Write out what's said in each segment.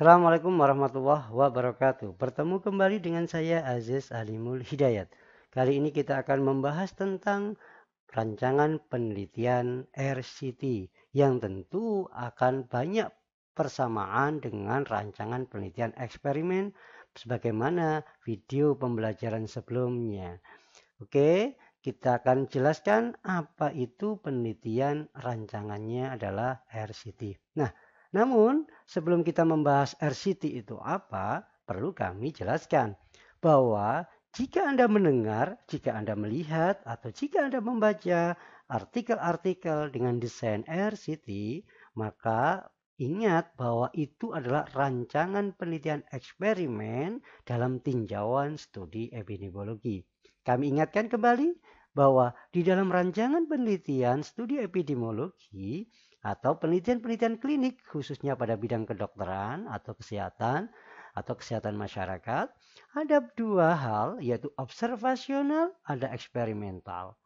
Assalamualaikum warahmatullahi wabarakatuh. Bertemu kembali dengan saya Aziz Alimul Hidayat. Kali ini kita akan membahas tentang rancangan penelitian RCT yang tentu akan banyak persamaan dengan rancangan penelitian eksperimen sebagaimana video pembelajaran sebelumnya. Oke, kita akan jelaskan apa itu penelitian rancangannya adalah RCT. Nah, namun sebelum kita membahas RCT itu apa, perlu kami jelaskan bahwa jika Anda mendengar, jika Anda melihat, atau jika Anda membaca artikel-artikel dengan desain RCT, maka ingat bahwa itu adalah rancangan penelitian eksperimen dalam tinjauan studi epidemiologi. Kami ingatkan kembali bahwa di dalam rancangan penelitian studi epidemiologi atau penelitian-penelitian klinik khususnya pada bidang kedokteran atau kesehatan atau kesehatan masyarakat, ada dua hal yaitu observasional, ada eksperimental.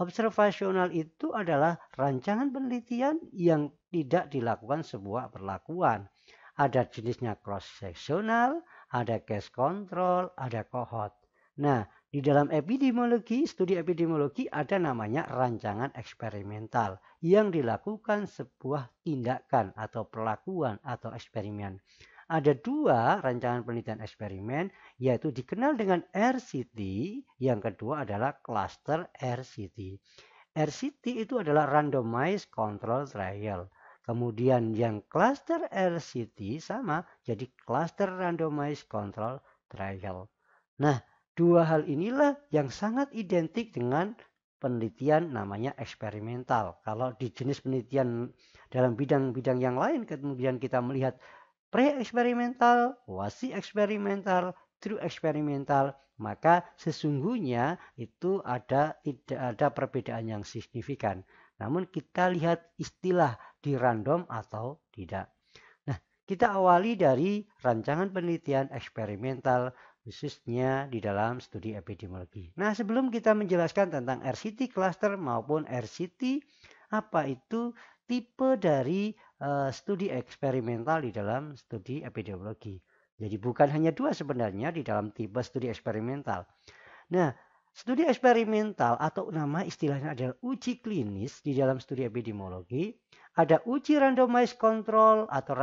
Observasional itu adalah rancangan penelitian yang tidak dilakukan sebuah perlakuan. Ada jenisnya cross sectional, ada case control, ada cohort. Nah, di dalam epidemiologi, studi epidemiologi ada namanya rancangan eksperimental yang dilakukan sebuah tindakan atau perlakuan atau eksperimen. Ada dua rancangan penelitian eksperimen, yaitu dikenal dengan RCT, yang kedua adalah cluster RCT. RCT itu adalah randomized control trial. Kemudian yang cluster RCT sama, jadi cluster randomized control trial. Nah, Dua hal inilah yang sangat identik dengan penelitian namanya eksperimental. Kalau di jenis penelitian dalam bidang-bidang yang lain kemudian kita melihat pre-eksperimental, wasi eksperimental, true eksperimental, maka sesungguhnya itu ada tidak ada perbedaan yang signifikan. Namun kita lihat istilah di random atau tidak. Nah, kita awali dari rancangan penelitian eksperimental khususnya di dalam studi epidemiologi. Nah, sebelum kita menjelaskan tentang RCT cluster maupun RCT, apa itu tipe dari uh, studi eksperimental di dalam studi epidemiologi. Jadi bukan hanya dua sebenarnya di dalam tipe studi eksperimental. Nah, studi eksperimental atau nama istilahnya adalah uji klinis di dalam studi epidemiologi ada uji randomized control atau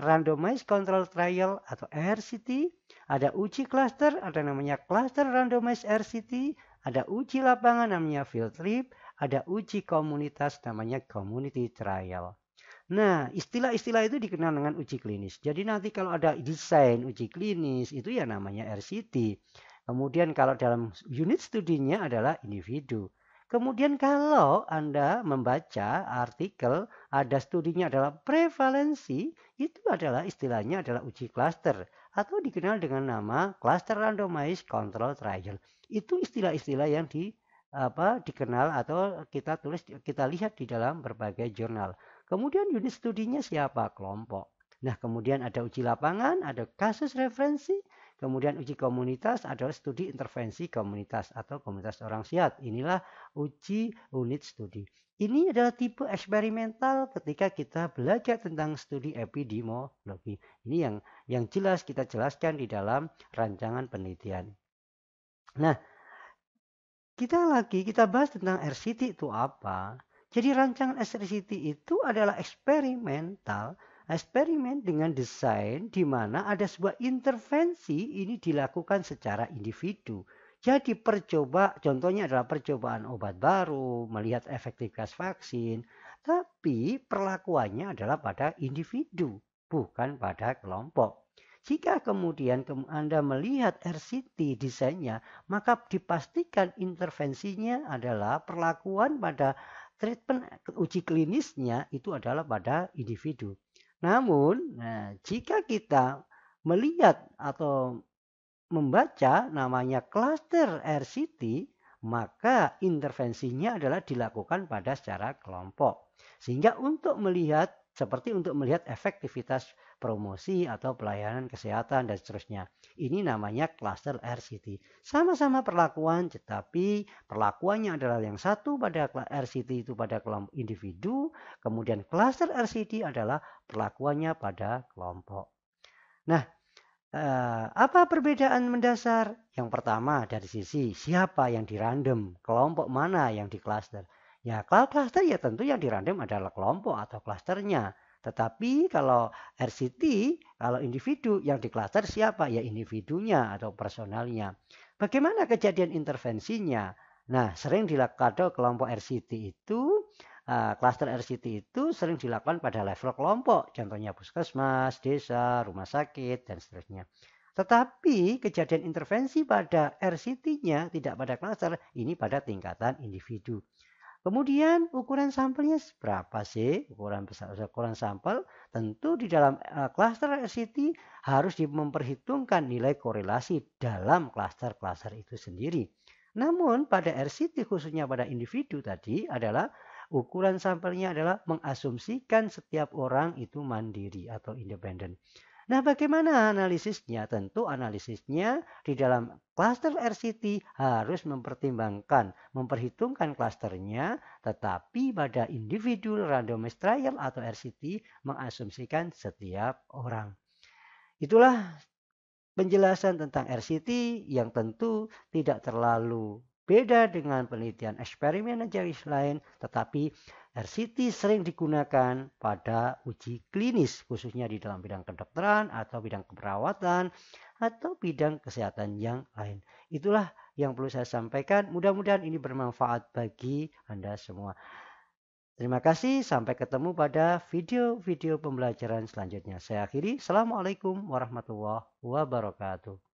randomized control trial atau RCT, ada uji cluster ada namanya cluster randomized RCT, ada uji lapangan namanya field trip, ada uji komunitas namanya community trial. Nah, istilah-istilah itu dikenal dengan uji klinis. Jadi nanti kalau ada desain uji klinis itu ya namanya RCT. Kemudian kalau dalam unit studinya adalah individu. Kemudian kalau Anda membaca artikel ada studinya adalah prevalensi itu adalah istilahnya adalah uji klaster atau dikenal dengan nama cluster randomized control trial. Itu istilah-istilah yang di apa dikenal atau kita tulis kita lihat di dalam berbagai jurnal. Kemudian unit studinya siapa? Kelompok. Nah, kemudian ada uji lapangan, ada kasus referensi, Kemudian uji komunitas adalah studi intervensi komunitas atau komunitas orang sehat. Inilah uji unit studi. Ini adalah tipe eksperimental ketika kita belajar tentang studi epidemiologi. Ini yang yang jelas kita jelaskan di dalam rancangan penelitian. Nah, kita lagi kita bahas tentang RCT itu apa. Jadi rancangan RCT itu adalah eksperimental eksperimen dengan desain di mana ada sebuah intervensi ini dilakukan secara individu. Jadi percoba contohnya adalah percobaan obat baru, melihat efektivitas vaksin, tapi perlakuannya adalah pada individu, bukan pada kelompok. Jika kemudian Anda melihat RCT desainnya, maka dipastikan intervensinya adalah perlakuan pada treatment uji klinisnya itu adalah pada individu, namun, nah, jika kita melihat atau membaca namanya cluster RCT, maka intervensinya adalah dilakukan pada secara kelompok. Sehingga untuk melihat seperti untuk melihat efektivitas promosi atau pelayanan kesehatan dan seterusnya. Ini namanya cluster RCT. Sama-sama perlakuan, tetapi perlakuannya adalah yang satu pada RCT itu pada kelompok individu, kemudian cluster RCT adalah perlakuannya pada kelompok. Nah, eh, apa perbedaan mendasar? Yang pertama dari sisi siapa yang di random, kelompok mana yang di klaster. Ya, cloud cluster ya tentu yang dirandom adalah kelompok atau klasternya. Tetapi kalau RCT, kalau individu yang di cluster siapa? Ya individunya atau personalnya. Bagaimana kejadian intervensinya? Nah, sering dilakukan kelompok RCT itu kluster eh, RCT itu sering dilakukan pada level kelompok, contohnya puskesmas, desa, rumah sakit, dan seterusnya. Tetapi kejadian intervensi pada RCT-nya tidak pada kluster ini pada tingkatan individu. Kemudian ukuran sampelnya berapa sih ukuran besar ukuran sampel? Tentu di dalam eh, klaster uh, RCT harus memperhitungkan nilai korelasi dalam klaster-klaster itu sendiri. Namun pada RCT khususnya pada individu tadi adalah ukuran sampelnya adalah mengasumsikan setiap orang itu mandiri atau independen. Nah, bagaimana analisisnya? Tentu analisisnya di dalam klaster RCT harus mempertimbangkan, memperhitungkan klasternya, tetapi pada individual randomized trial atau RCT mengasumsikan setiap orang. Itulah penjelasan tentang RCT yang tentu tidak terlalu beda dengan penelitian eksperimen jenis lain, tetapi RCT sering digunakan pada uji klinis khususnya di dalam bidang kedokteran atau bidang keperawatan atau bidang kesehatan yang lain. Itulah yang perlu saya sampaikan. Mudah-mudahan ini bermanfaat bagi Anda semua. Terima kasih, sampai ketemu pada video-video pembelajaran selanjutnya. Saya akhiri, Assalamualaikum warahmatullahi wabarakatuh.